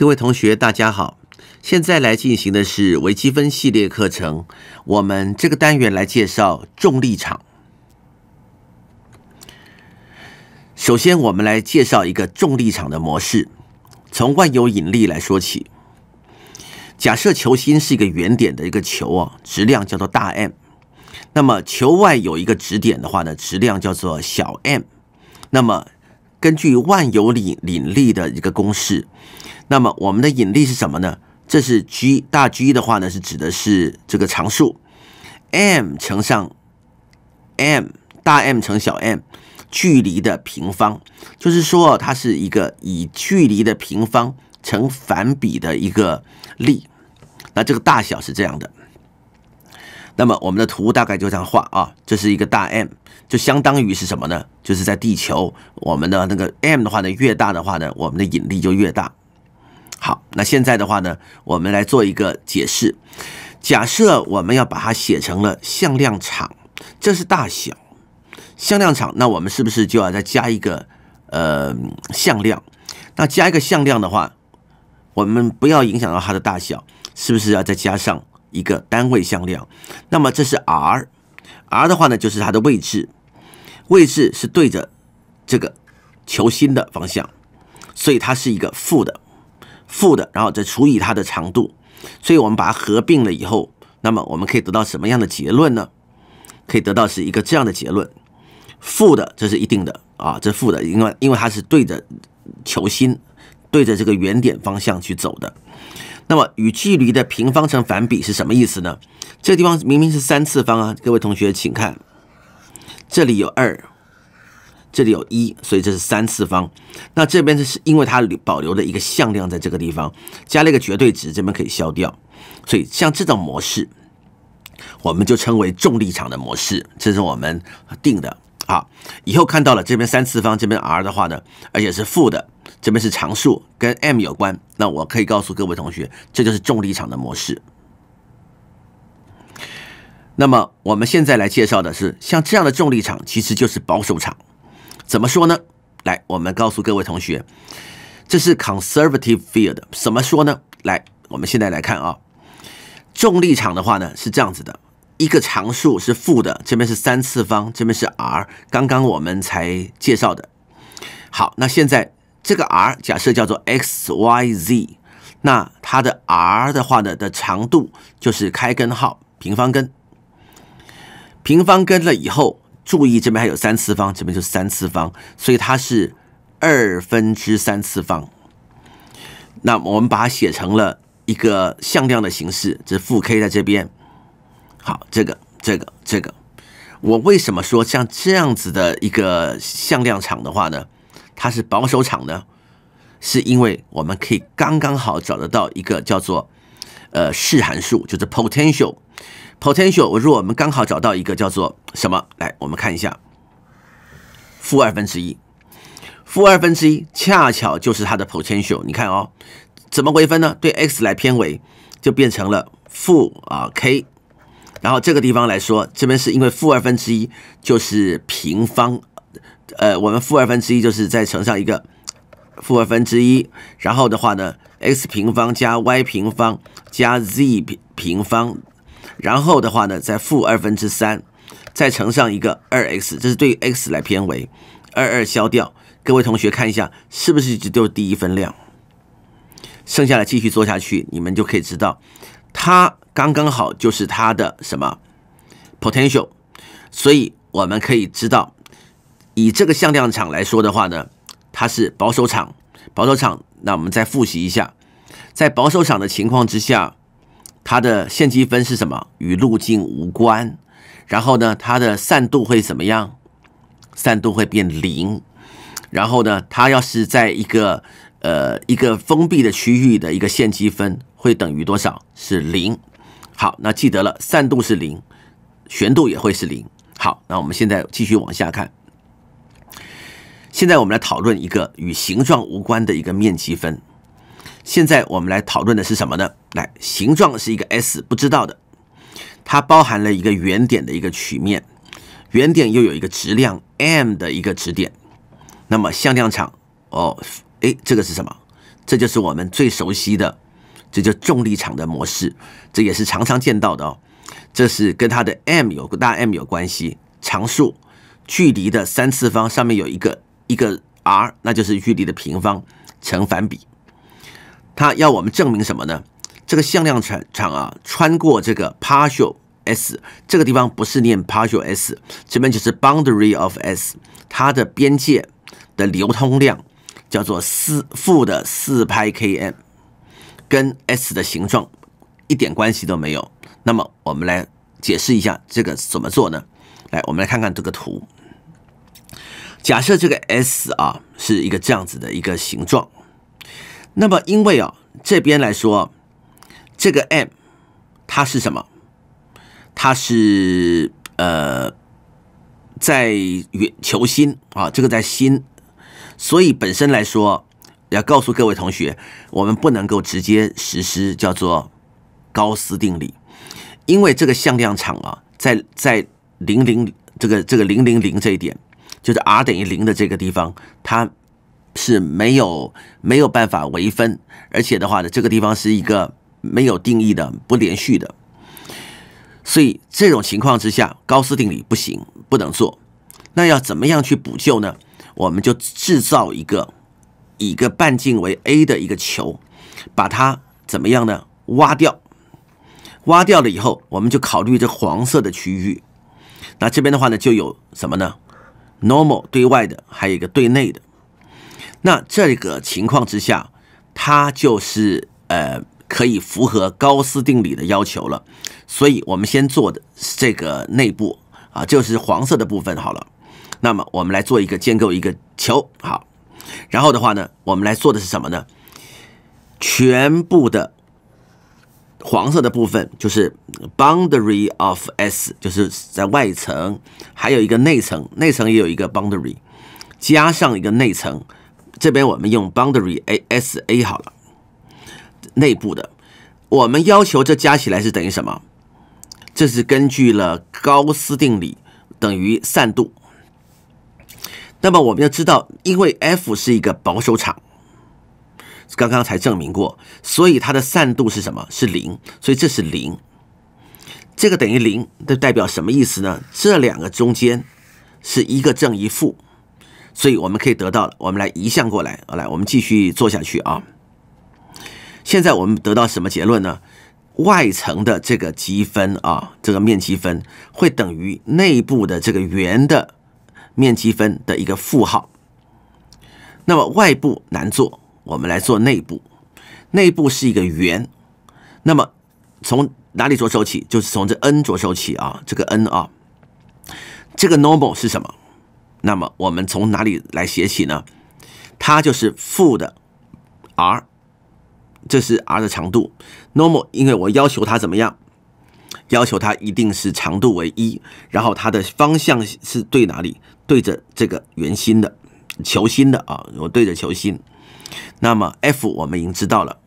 各位同学，大家好！现在来进行的是微积分系列课程。我们这个单元来介绍重力场。首先，我们来介绍一个重力场的模式，从万有引力来说起。假设球心是一个圆点的一个球啊，质量叫做大 M。那么球外有一个质点的话呢，质量叫做小 m。那么根据万有引引力的一个公式，那么我们的引力是什么呢？这是 G 大 G 的话呢，是指的是这个常数 m 乘上 m 大 M 乘小 m 距离的平方，就是说它是一个以距离的平方成反比的一个力。那这个大小是这样的。那么我们的图大概就这样画啊，这是一个大 M，就相当于是什么呢？就是在地球，我们的那个 M 的话呢，越大的话呢，我们的引力就越大。好，那现在的话呢，我们来做一个解释。假设我们要把它写成了向量场，这是大小，向量场，那我们是不是就要再加一个呃向量？那加一个向量的话，我们不要影响到它的大小，是不是要再加上？一个单位向量，那么这是 r，r 的话呢，就是它的位置，位置是对着这个球心的方向，所以它是一个负的，负的，然后再除以它的长度，所以我们把它合并了以后，那么我们可以得到什么样的结论呢？可以得到是一个这样的结论，负的这是一定的啊，这负的，因为因为它是对着球心，对着这个原点方向去走的。那么与距离的平方成反比是什么意思呢？这个地方明明是三次方啊！各位同学，请看，这里有二，这里有一，所以这是三次方。那这边是因为它保留了一个向量，在这个地方加了一个绝对值，这边可以消掉。所以像这种模式，我们就称为重力场的模式，这是我们定的。好，以后看到了这边三次方，这边 r 的话呢，而且是负的，这边是常数，跟 m 有关。那我可以告诉各位同学，这就是重力场的模式。那么我们现在来介绍的是，像这样的重力场其实就是保守场。怎么说呢？来，我们告诉各位同学，这是 conservative field。怎么说呢？来，我们现在来看啊，重力场的话呢是这样子的。一个常数是负的，这边是三次方，这边是 r。刚刚我们才介绍的。好，那现在这个 r 假设叫做 xyz，那它的 r 的话呢的长度就是开根号，平方根，平方根了以后，注意这边还有三次方，这边就是三次方，所以它是二分之三次方。那我们把它写成了一个向量的形式，这负 k 在这边。好，这个、这个、这个，我为什么说像这样子的一个向量场的话呢？它是保守场呢，是因为我们可以刚刚好找得到一个叫做呃势函数，就是 potential。potential，如果我们刚好找到一个叫做什么？来，我们看一下，负二分之一，负二分之一恰巧就是它的 potential。你看哦，怎么微分呢？对 x 来偏微，就变成了负啊 k。然后这个地方来说，这边是因为负二分之一就是平方，呃，我们负二分之一就是再乘上一个负二分之一，然后的话呢，x 平方加 y 平方加 z 平方，然后的话呢，再负二分之三，再乘上一个二 x，这是对 x 来偏为，二二消掉，各位同学看一下是不是一直是第一分量，剩下的继续做下去，你们就可以知道。它刚刚好就是它的什么 potential，所以我们可以知道，以这个向量场来说的话呢，它是保守场。保守场，那我们再复习一下，在保守场的情况之下，它的线积分是什么？与路径无关。然后呢，它的散度会怎么样？散度会变零。然后呢，它要是在一个呃，一个封闭的区域的一个线积分会等于多少？是零。好，那记得了，散度是零，旋度也会是零。好，那我们现在继续往下看。现在我们来讨论一个与形状无关的一个面积分。现在我们来讨论的是什么呢？来，形状是一个 S，不知道的，它包含了一个原点的一个曲面，原点又有一个质量 m 的一个指点，那么向量场哦。哎，这个是什么？这就是我们最熟悉的，这就重力场的模式，这也是常常见到的哦。这是跟它的 m 有大 m 有关系，常数，距离的三次方，上面有一个一个 r，那就是距离的平方成反比。他要我们证明什么呢？这个向量场场啊，穿过这个 partial s 这个地方不是念 partial s，这边就是 boundary of s，它的边界的流通量。叫做四负的四拍 k m，跟 s 的形状一点关系都没有。那么我们来解释一下这个怎么做呢？来，我们来看看这个图。假设这个 s 啊是一个这样子的一个形状，那么因为啊这边来说，这个 m 它是什么？它是呃在圆球心啊，这个在心。所以本身来说，要告诉各位同学，我们不能够直接实施叫做高斯定理，因为这个向量场啊，在在零零这个这个零零零这一点，就是 r 等于零的这个地方，它是没有没有办法微分，而且的话呢，这个地方是一个没有定义的、不连续的，所以这种情况之下，高斯定理不行，不能做。那要怎么样去补救呢？我们就制造一个以个半径为 a 的一个球，把它怎么样呢？挖掉，挖掉了以后，我们就考虑这黄色的区域。那这边的话呢，就有什么呢？normal 对外的，还有一个对内的。那这个情况之下，它就是呃可以符合高斯定理的要求了。所以我们先做的这个内部啊，就是黄色的部分好了。那么我们来做一个建构一个球，好，然后的话呢，我们来做的是什么呢？全部的黄色的部分就是 boundary of S，就是在外层，还有一个内层，内层也有一个 boundary，加上一个内层，这边我们用 boundary a S A 好了，内部的，我们要求这加起来是等于什么？这是根据了高斯定理等于散度。那么我们要知道，因为 f 是一个保守场，刚刚才证明过，所以它的散度是什么？是零。所以这是零，这个等于零的代表什么意思呢？这两个中间是一个正一负，所以我们可以得到了。我们来移项过来，来，我们继续做下去啊。现在我们得到什么结论呢？外层的这个积分啊，这个面积分会等于内部的这个圆的。面积分的一个负号，那么外部难做，我们来做内部。内部是一个圆，那么从哪里着手起？就是从这 n 着手起啊，这个 n 啊，这个 normal 是什么？那么我们从哪里来写起呢？它就是负的 r，这是 r 的长度。normal，因为我要求它怎么样？要求它一定是长度为一，然后它的方向是对哪里？对着这个圆心的球心的啊，我对着球心。那么 F 我们已经知道了，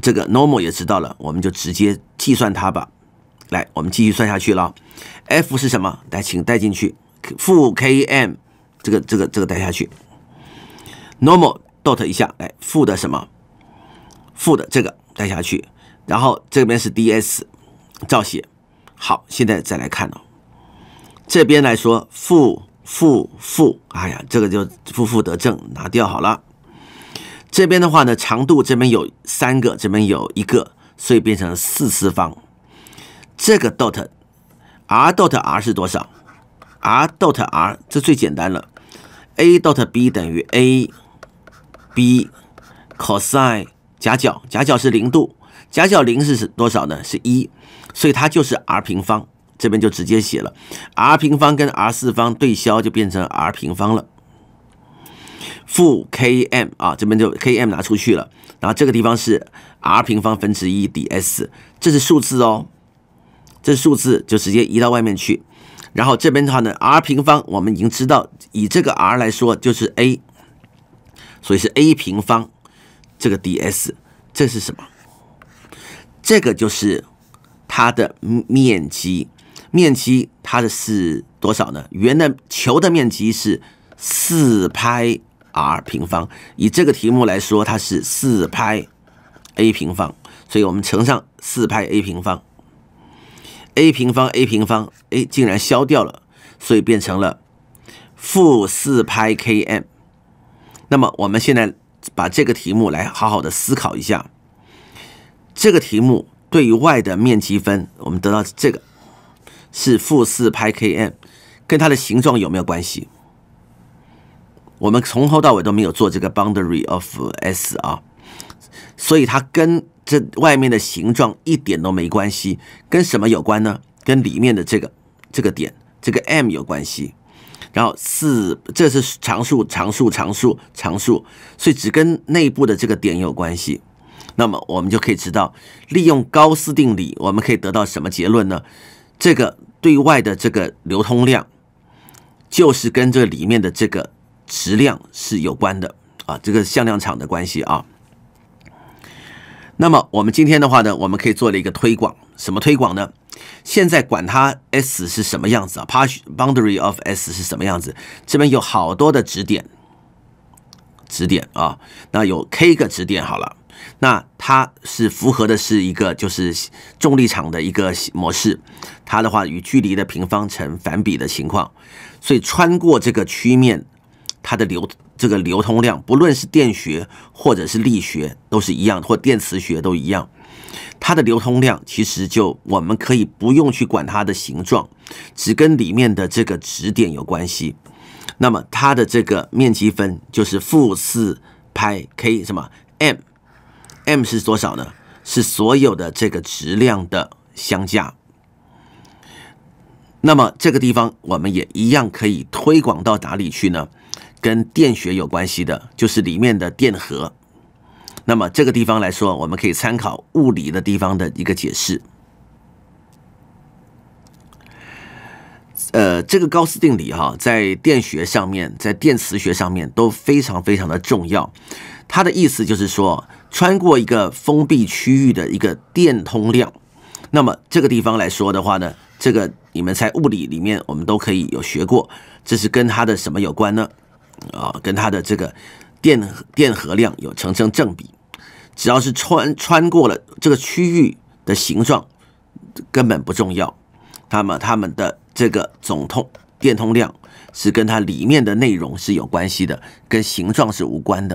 这个 normal 也知道了，我们就直接计算它吧。来，我们继续算下去了。F 是什么？来，请带进去，负 k m 这个这个这个带下去。normal dot 一下，来负的什么？负的这个带下去，然后这边是 d s，照写。好，现在再来看了。这边来说，负负负，哎呀，这个就负负得正，拿掉好了。这边的话呢，长度这边有三个，这边有一个，所以变成四次方。这个 dot r dot r 是多少？r dot r 这最简单了，a dot b 等于 a b cosi n e 夹角，夹角是零度，夹角零是是多少呢？是一，所以它就是 r 平方。这边就直接写了，r 平方跟 r 四方对消就变成 r 平方了。负 k m 啊，这边就 k m 拿出去了。然后这个地方是 r 平方分之一 d s，这是数字哦，这数字就直接移到外面去。然后这边的话呢，r 平方我们已经知道，以这个 r 来说就是 a，所以是 a 平方这个 d s，这是什么？这个就是它的面积。面积，它的是多少呢？圆的、球的面积是四拍 r 平方。以这个题目来说，它是四拍 a 平方，所以我们乘上四拍 a 平方，a 平方，a 平方，哎，竟然消掉了，所以变成了负四派 km。那么我们现在把这个题目来好好的思考一下。这个题目对于 y 的面积分，我们得到这个。是负四拍 k m，跟它的形状有没有关系？我们从头到尾都没有做这个 boundary of S 啊，所以它跟这外面的形状一点都没关系。跟什么有关呢？跟里面的这个这个点这个 m 有关系。然后四这是常数常数常数常数，所以只跟内部的这个点有关系。那么我们就可以知道，利用高斯定理，我们可以得到什么结论呢？这个对外的这个流通量，就是跟这里面的这个质量是有关的啊，这个向量场的关系啊。那么我们今天的话呢，我们可以做了一个推广，什么推广呢？现在管它 S 是什么样子啊，Partial boundary of S 是什么样子？这边有好多的指点，指点啊，那有 k 个指点好了。那它是符合的是一个就是重力场的一个模式，它的话与距离的平方成反比的情况，所以穿过这个曲面，它的流这个流通量，不论是电学或者是力学都是一样，或电磁学都一样，它的流通量其实就我们可以不用去管它的形状，只跟里面的这个指点有关系。那么它的这个面积分就是负四派 k 什么 m。m 是多少呢？是所有的这个质量的相加。那么这个地方我们也一样可以推广到哪里去呢？跟电学有关系的，就是里面的电荷。那么这个地方来说，我们可以参考物理的地方的一个解释。呃，这个高斯定理哈，在电学上面，在电磁学上面都非常非常的重要。它的意思就是说。穿过一个封闭区域的一个电通量，那么这个地方来说的话呢，这个你们在物理里面我们都可以有学过，这是跟它的什么有关呢？啊，跟它的这个电电荷量有成正正比，只要是穿穿过了这个区域的形状根本不重要，那么它们的这个总通电通量是跟它里面的内容是有关系的，跟形状是无关的。